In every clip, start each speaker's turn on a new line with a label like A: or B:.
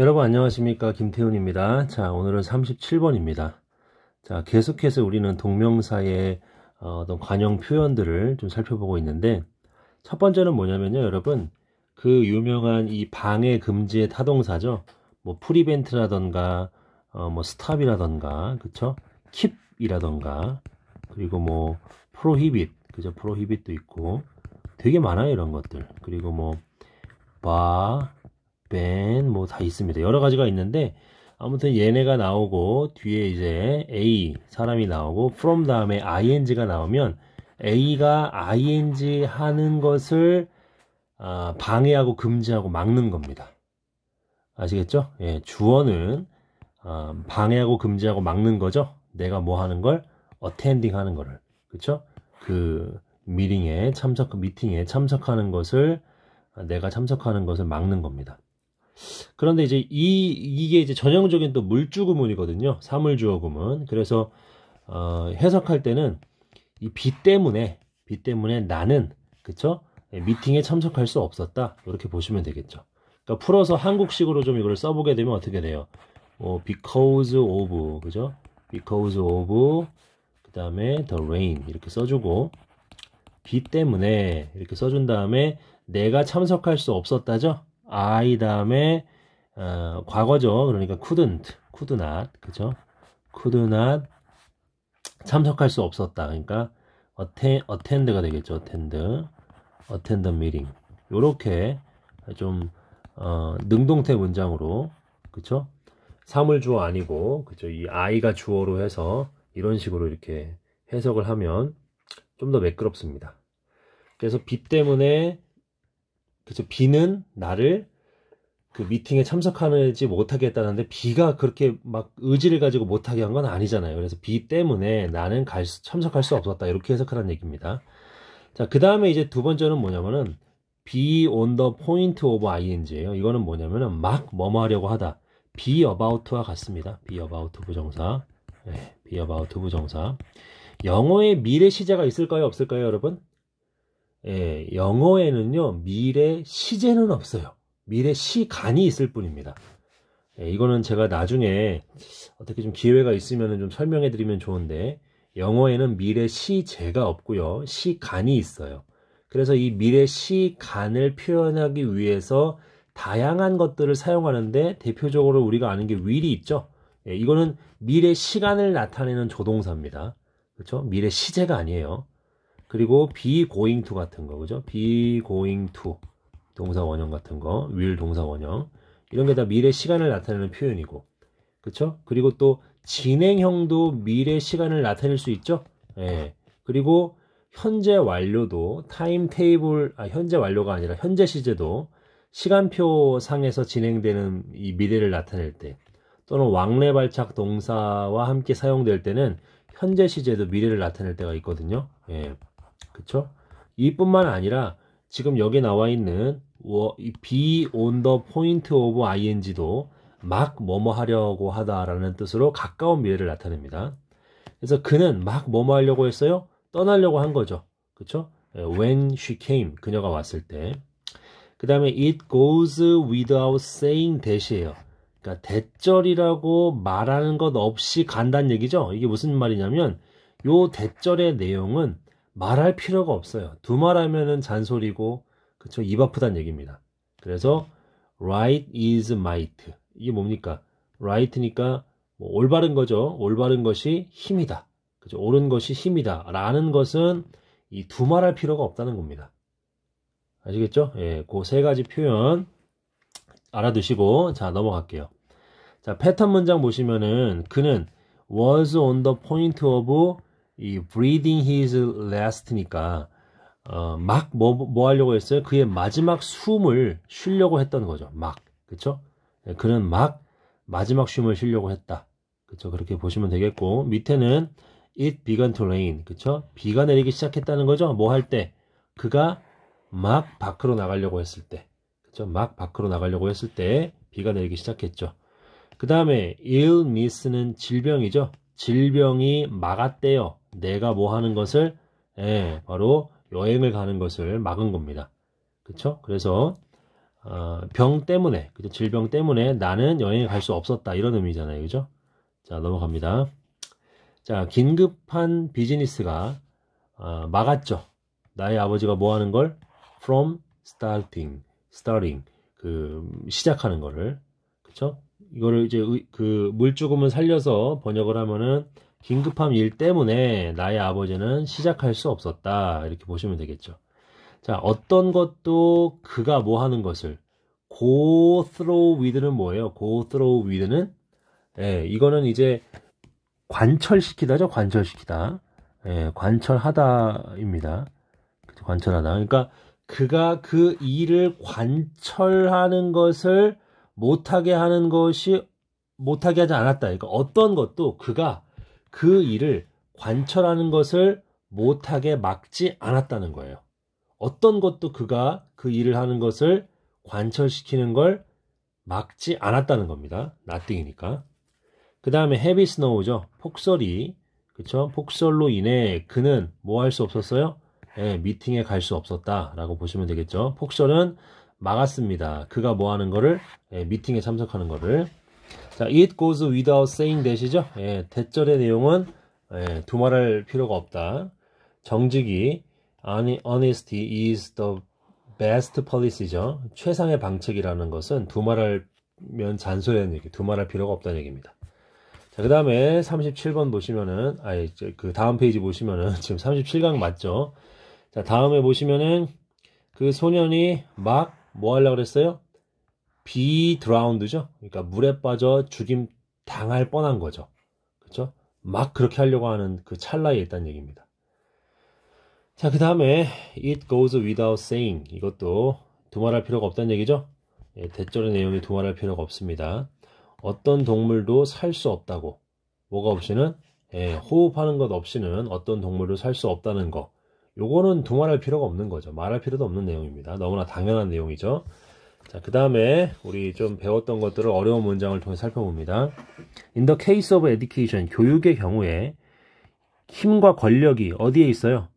A: 여러분 안녕하십니까 김태훈입니다 자 오늘은 37번입니다 자 계속해서 우리는 동명사의 어, 어떤 관용 표현들을 좀 살펴보고 있는데 첫 번째는 뭐냐면요 여러분 그 유명한 이 방해 금지의 타동사죠 뭐 프리벤트라던가 어, 뭐 스탑이라던가 그쵸 킵이라던가 그리고 뭐 프로히빗 그죠 프로히빗도 있고 되게 많아요 이런 것들 그리고 뭐 바, 밴, 뭐 다 있습니다. 여러 가지가 있는데, 아무튼 얘네가 나오고, 뒤에 이제 A 사람이 나오고, from 다음에 ing가 나오면, A가 ing 하는 것을 아, 방해하고 금지하고 막는 겁니다. 아시겠죠? 예, 주어는 아, 방해하고 금지하고 막는 거죠. 내가 뭐 하는 걸 어텐딩 하는 거를. 그쵸그 미팅에 참석 미팅에 참석하는 것을 내가 참석하는 것을 막는 겁니다. 그런데 이제 이 이게 이제 전형적인 또 물주 구문이거든요. 사물주어 구문. 그래서 어, 해석할 때는 이 비 때문에 비 때문에 나는 그쵸 예, 미팅에 참석할 수 없었다 이렇게 보시면 되겠죠. 그러니까 풀어서 한국식으로 좀 이걸 써보게 되면 어떻게 돼요? 어, because of 그죠? because of 그 다음에 the rain 이렇게 써주고 비 때문에 이렇게 써준 다음에 내가 참석할 수 없었다죠? I 다음에 어, 과거죠. 그러니까 couldn't, could not, 그죠? could not 참석할 수 없었다. 그러니까 attend, attend가 되겠죠. attend, attend meeting. 요렇게 좀 어, 능동태 문장으로 그쵸? 사물주어 아니고 그쵸? 이 I가 주어로 해서 이런 식으로 이렇게 해석을 하면 좀 더 매끄럽습니다. 그래서 빛 때문에 그래서 는 나를 그 미팅에 참석하지 못하게 했다는데 비가 그렇게 막 의지를 가지고 못하게 한 건 아니잖아요. 그래서 비 때문에 나는 갈, 참석할 수 없었다 이렇게 해석하는 얘기입니다. 자, 그 다음에 이제 두 번째는 뭐냐면은 be on the point of ing예요. 이거는 뭐냐면은 막 뭐뭐하려고 하다. be about와 같습니다. be about 부정사. 네, be about 부정사. 영어의 미래 시제가 있을까요? 없을까요, 여러분? 예, 영어에는요, 미래 시제는 없어요. 미래 시간이 있을 뿐입니다. 예, 이거는 제가 나중에 어떻게 좀 기회가 있으면 좀 설명해 드리면 좋은데, 영어에는 미래 시제가 없고요, 시간이 있어요. 그래서 이 미래 시간을 표현하기 위해서 다양한 것들을 사용하는데 대표적으로 우리가 아는 게 will이 있죠. 예, 이거는 미래 시간을 나타내는 조동사입니다. 그렇죠? 미래 시제가 아니에요. 그리고 be going to 같은 거 그죠? be going to 동사 원형 같은 거 will 동사 원형 이런 게 다 미래 시간을 나타내는 표현이고 그쵸 그리고 또 진행형도 미래 시간을 나타낼 수 있죠? 예. 그리고 현재 완료도 타임 테이블 아 현재 완료가 아니라 현재 시제도 시간표 상에서 진행되는 이 미래를 나타낼 때 또는 왕래 발착 동사와 함께 사용될 때는 현재 시제도 미래를 나타낼 때가 있거든요. 예. 그쵸? 이뿐만 아니라 지금 여기 나와 있는 be on the point of ing도 막 뭐뭐 하려고 하다라는 뜻으로 가까운 미래를 나타냅니다. 그래서 그는 막 뭐뭐 하려고 했어요? 떠나려고 한 거죠. 그쵸? When she came, 그녀가 왔을 때. 그 다음에 it goes without saying that이에요. 그러니까 대절이라고 말하는 것 없이 간다는 얘기죠. 이게 무슨 말이냐면 요 대절의 내용은 말할 필요가 없어요. 두 말하면은 잔소리고 그쵸 입 아프단 얘기입니다. 그래서 right is might 이게 뭡니까? right니까 뭐 올바른 거죠. 올바른 것이 힘이다. 그죠? 옳은 것이 힘이다. 라는 것은 이 두말할 필요가 없다는 겁니다. 아시겠죠? 예, 그 세 가지 표현 알아두시고 자 넘어갈게요. 자 패턴 문장 보시면은 그는 was on the point of 이 breathing his last니까 어, 막 뭐, 뭐 하려고 했어요? 그의 마지막 숨을 쉬려고 했던 거죠. 막. 그쵸? 예, 그는 막 마지막 숨을 쉬려고 했다. 그쵸? 그렇게 보시면 되겠고, 밑에는 it began to rain. 그쵸? 비가 내리기 시작했다는 거죠. 뭐 할 때? 그가 막 밖으로 나가려고 했을 때. 그쵸? 막 밖으로 나가려고 했을 때 비가 내리기 시작했죠. 그 다음에 illness는 질병이죠. 질병이 막았대요. 내가 뭐 하는 것을 예, 바로 여행을 가는 것을 막은 겁니다. 그렇죠? 그래서 어, 병 때문에, 그죠? 질병 때문에 나는 여행을갈 수 없었다 이런 의미잖아요, 그죠? 자 넘어갑니다. 자 긴급한 비즈니스가 어, 막았죠. 나의 아버지가 뭐 하는 걸 from starting, starting 그 시작하는 거를, 그렇죠? 이거를 이제 그 물주금을 살려서 번역을 하면은 긴급함 일 때문에 나의 아버지는 시작할 수 없었다. 이렇게 보시면 되겠죠. 자, 어떤 것도 그가 뭐 하는 것을 go through with는 뭐예요? go through with는 예, 이거는 이제 관철시키다죠. 관철시키다. 예, 관철하다입니다. 관철하다. 그러니까 그가 그 일을 관철하는 것을 못하게 하는 것이 못하게 하지 않았다. 그러니까 어떤 것도 그가 그 일을 관철하는 것을 못하게 막지 않았다는 거예요. 어떤 것도 그가 그 일을 하는 것을 관철시키는 걸 막지 않았다는 겁니다. 나띵이니까. 그 다음에 헤비 스노우죠. 폭설이 그쵸? 폭설로 인해 그는 뭐 할 수 없었어요? 예, 미팅에 갈 수 없었다라고 보시면 되겠죠. 폭설은 막았습니다. 그가 뭐 하는 거를 예, 미팅에 참석하는 거를 자, it goes without saying t h 죠 예, 대절의 내용은 예, 두말할 필요가 없다. 정직이 honesty is the best policy죠. 최상의 방책이라는 것은 두말하면 잔소리라는 얘기, 두말할 필요가 없다는 얘기입니다. 자, 그 다음에 37번 보시면은, 아예 그 다음 페이지 보시면은, 지금 37강 맞죠? 자, 다음에 보시면은, 그 소년이 막, 뭐 하려고 그랬어요? be drowned죠. 그러니까 물에 빠져 죽임 당할 뻔한 거죠. 그렇죠? 막 그렇게 하려고 하는 그 찰나에 일단 얘기입니다. 자, 그 다음에 it goes without saying 이것도 두말할 필요가 없다는 얘기죠. 예, 대절의 내용이 두말할 필요가 없습니다. 어떤 동물도 살 수 없다고 뭐가 없이는 예, 호흡하는 것 없이는 어떤 동물도 살 수 없다는 거 요거는 두말할 필요가 없는 거죠. 말할 필요도 없는 내용입니다. 너무나 당연한 내용이죠. 자, 그 다음에 우리 좀 배웠던 것들을 어려운 문장을 통해 살펴봅니다. In the case of education, 교육의 경우에 힘과 권력이 어디에 있어요?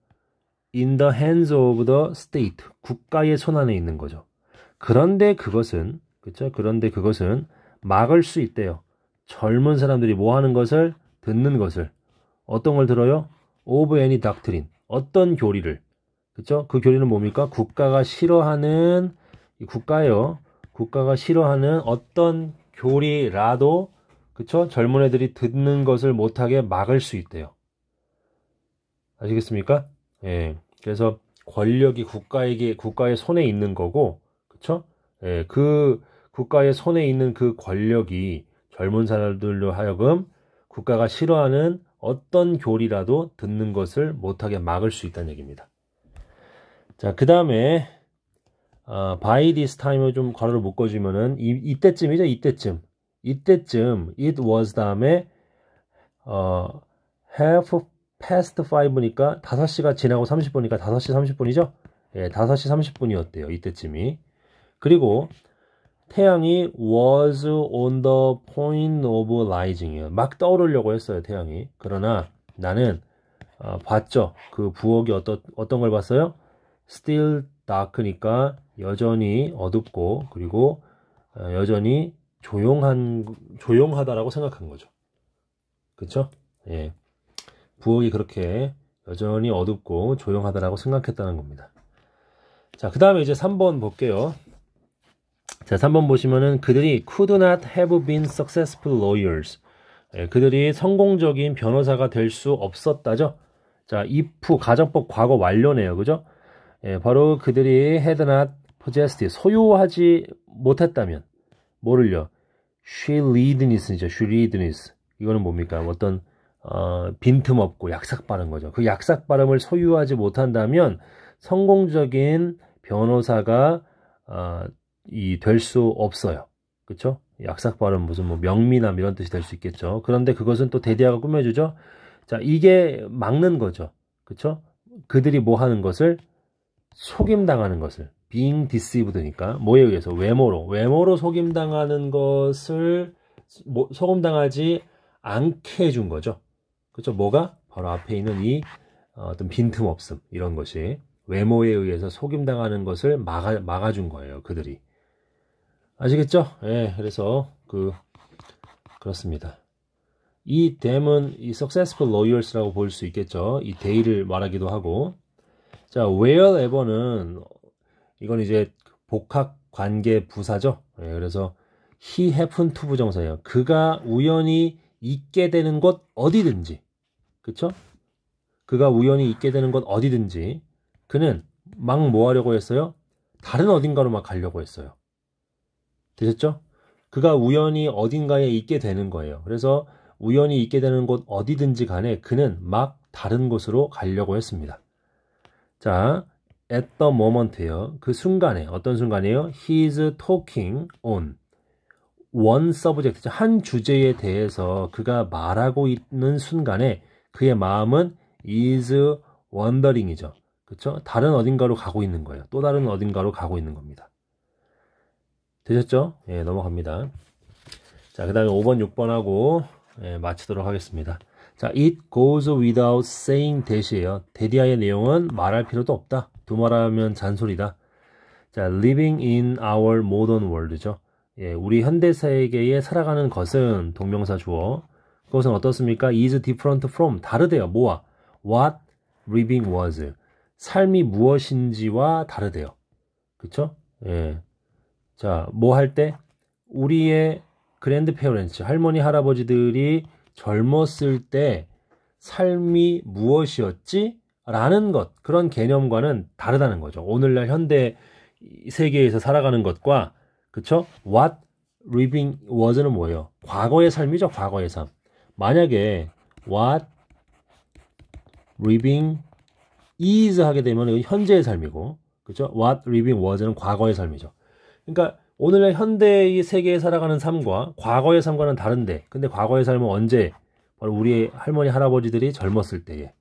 A: In the hands of the state, 국가의 손안에 있는 거죠. 그런데 그것은, 그렇죠? 그런데 그것은 막을 수 있대요. 젊은 사람들이 뭐 하는 것을 듣는 것을 어떤 걸 들어요? of any doctrine, 어떤 교리를 그렇죠? 그 교리는 뭡니까? 국가가 싫어하는 국가요. 국가가 싫어하는 어떤 교리라도 그쵸? 젊은 애들이 듣는 것을 못하게 막을 수 있대요. 아시겠습니까? 예. 그래서 권력이 국가에게 국가의 손에 있는 거고, 그쵸? 예, 그 국가의 손에 있는 그 권력이 젊은 사람들로 하여금 국가가 싫어하는 어떤 교리라도 듣는 것을 못하게 막을 수 있다는 얘기입니다. 자, 그 다음에 아, by this time을 좀 괄호를 묶어주면은 이, 이때쯤이죠 이때쯤 이때쯤 it was 다음에 어, half past f i v e 니까 5시가 지나고 30분이니까 5시 30분이죠 예, 5시 30분이었대요 이때쯤이 그리고 태양이 was on the point of r i s i n g 막 떠오르려고 했어요 태양이 그러나 나는 어, 봤죠 그 부엌이 어떤 어떤 걸 봤어요? still 다크니까 여전히 어둡고 그리고 어, 여전히 조용한 조용하다라고 생각한 거죠. 그렇죠? 예. 부엌이 그렇게 여전히 어둡고 조용하다라고 생각했다는 겁니다. 자, 그다음에 이제 3번 볼게요. 자, 3번 보시면은 그들이 could not have been successful lawyers. 예, 그들이 성공적인 변호사가 될 수 없었다죠. 자, if 가정법 과거 완료네요. 그죠? 예, 바로 그들이 헤드 d 포 o t p o 소유하지 못했다면 뭐를요? s 리드니스 a 죠 s 리드니스 이거는 뭡니까? 어떤 어, 빈틈없고 약삭 빠른 거죠. 그 약삭 빠름을 소유하지 못한다면 성공적인 변호사가 어, 이될 수 없어요. 그쵸 약삭 빠름 무슨 뭐 명미남 이런 뜻이 될 수 있겠죠. 그런데 그것은 또대대아가 꾸며주죠. 자, 이게 막는 거죠. 그쵸 그들이 뭐 하는 것을 속임당하는 것을 being deceived니까 뭐에 의해서 외모로 외모로 속임당하는 것을 뭐 속임당하지 않게 해준 거죠. 그렇죠? 뭐가 바로 앞에 있는 이 어, 어떤 빈틈없음 이런 것이 외모에 의해서 속임당하는 것을 막아 막아준 거예요. 그들이 아시겠죠? 예, 그래서 그 그렇습니다. 이 댐은 이 successful lawyers라고 볼 수 있겠죠. 이 데이를 말하기도 하고 자, wherever는 이건 이제 복학 관계 부사죠. 네, 그래서 he h a p p e n to 부정사예요. 그가 우연히 있게 되는 곳 어디든지. 그쵸? 그가 우연히 있게 되는 곳 어디든지. 그는 막 뭐 하려고 했어요? 다른 어딘가로 막 가려고 했어요. 되셨죠? 그가 우연히 어딘가에 있게 되는 거예요. 그래서 우연히 있게 되는 곳 어디든지 간에 그는 막 다른 곳으로 가려고 했습니다. 자, at the moment요. 그 순간에 어떤 순간이에요? He's talking on one subject, 한 주제에 대해서 그가 말하고 있는 순간에 그의 마음은 is wandering이죠. 그렇죠? 다른 어딘가로 가고 있는 거예요. 또 다른 어딘가로 가고 있는 겁니다. 되셨죠? 예, 넘어갑니다. 자, 그 다음에 5번, 6번하고 예, 마치도록 하겠습니다. 자, it goes without saying that이에요. 대디아의 내용은 말할 필요도 없다. 두말하면 잔소리다. 자, living in our modern world죠. 예, 우리 현대 세계에 살아가는 것은 동명사 주어. 그것은 어떻습니까? is different from 다르대요. 뭐와? what living was. 삶이 무엇인지와 다르대요. 그쵸? 예. 자, 뭐 할 때? 우리의 그랜드 페어렌츠, 할머니, 할아버지들이 젊었을 때 삶이 무엇이었지? 라는 것, 그런 개념과는 다르다는 거죠. 오늘날 현대 세계에서 살아가는 것과, 그쵸? What living was는 뭐예요? 과거의 삶이죠, 과거의 삶. 만약에 what living is 하게 되면 현재의 삶이고, 그쵸 What living was는 과거의 삶이죠. 그러니까 오늘의 현대의 세계에 살아가는 삶과 과거의 삶과는 다른데 근데 과거의 삶은 언제 바로 우리 할머니 할아버지들이 젊었을 때에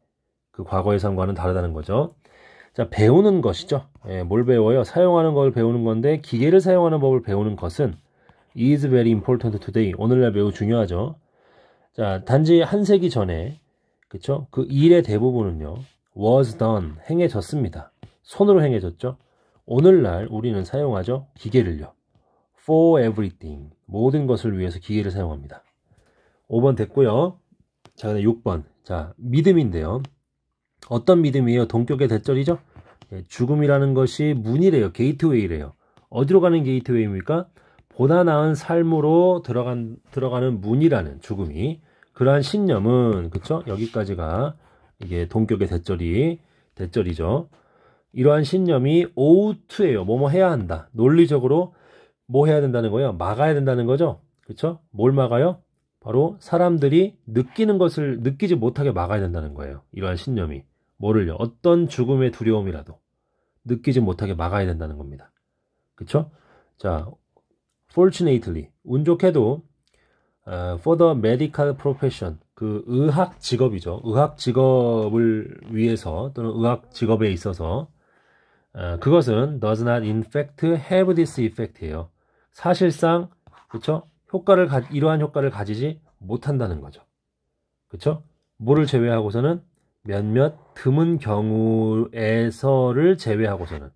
A: 그 과거의 삶과는 다르다는 거죠. 자 배우는 것이죠. 예, 뭘 배워요? 사용하는 걸 배우는 건데 기계를 사용하는 법을 배우는 것은 is very important today 오늘날 매우 중요하죠. 자 단지 한 세기 전에 그쵸? 그 일의 대부분은요 was done 행해졌습니다. 손으로 행해졌죠. 오늘날 우리는 사용하죠 기계를요. for everything. 모든 것을 위해서 기계를 사용합니다. 5번 됐고요. 자, 그다 6번. 자, 믿음인데요. 어떤 믿음이에요? 동격의 대절이죠? 예, 죽음이라는 것이 문이래요. 게이트웨이래요. 어디로 가는 게이트웨이입니까? 보다 나은 삶으로 들어간, 들어가는 문이라는 죽음이. 그러한 신념은, 그쵸? 여기까지가 이게 동격의 대절이, 대절이죠. 이러한 신념이 오우트예요. 뭐뭐 해야 한다. 논리적으로 뭐 해야 된다는 거예요? 막아야 된다는 거죠. 그렇죠? 뭘 막아요? 바로 사람들이 느끼는 것을 느끼지 못하게 막아야 된다는 거예요. 이러한 신념이 뭐를요? 어떤 죽음의 두려움이라도 느끼지 못하게 막아야 된다는 겁니다. 그렇죠? 자, fortunately 운 좋게도 uh, for the medical profession 그 의학 직업이죠. 의학 직업을 위해서 또는 의학 직업에 있어서 어, 그것은 does not in fact have this effect예요. 사실상 그쵸 효과를 가, 이러한 효과를 가지지 못한다는 거죠. 그쵸뭐를 제외하고서는 몇몇 드문 경우에서를 제외하고서는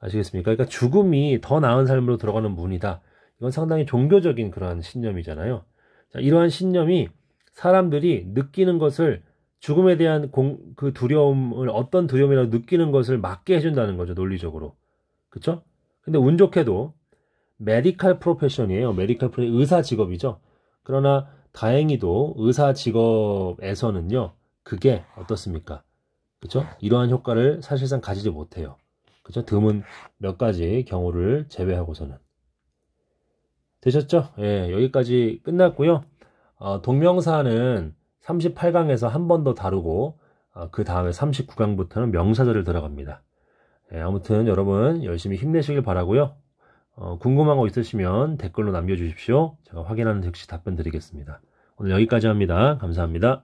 A: 아시겠습니까? 그러니까 죽음이 더 나은 삶으로 들어가는 문이다. 이건 상당히 종교적인 그러한 신념이잖아요. 자, 이러한 신념이 사람들이 느끼는 것을 죽음에 대한 공, 그 두려움을 어떤 두려움이라고 느끼는 것을 막게 해준다는 거죠 논리적으로 그쵸 근데 운 좋게도 메디컬 프로페션이에요. 메디컬 프로 의사 직업이죠. 그러나 다행히도 의사 직업에서는요. 그게 어떻습니까? 그죠? 이러한 효과를 사실상 가지지 못해요. 그죠? 드문 몇 가지 경우를 제외하고서는. 되셨죠? 예, 여기까지 끝났고요. 어, 동명사는 38강에서 한 번 더 다루고 어, 그 다음에 39강부터는 명사절을 들어갑니다. 예, 아무튼 여러분 열심히 힘내시길 바라고요. 어, 궁금한 거 있으시면 댓글로 남겨주십시오. 제가 확인하는 즉시 답변 드리겠습니다. 오늘 여기까지 합니다. 감사합니다.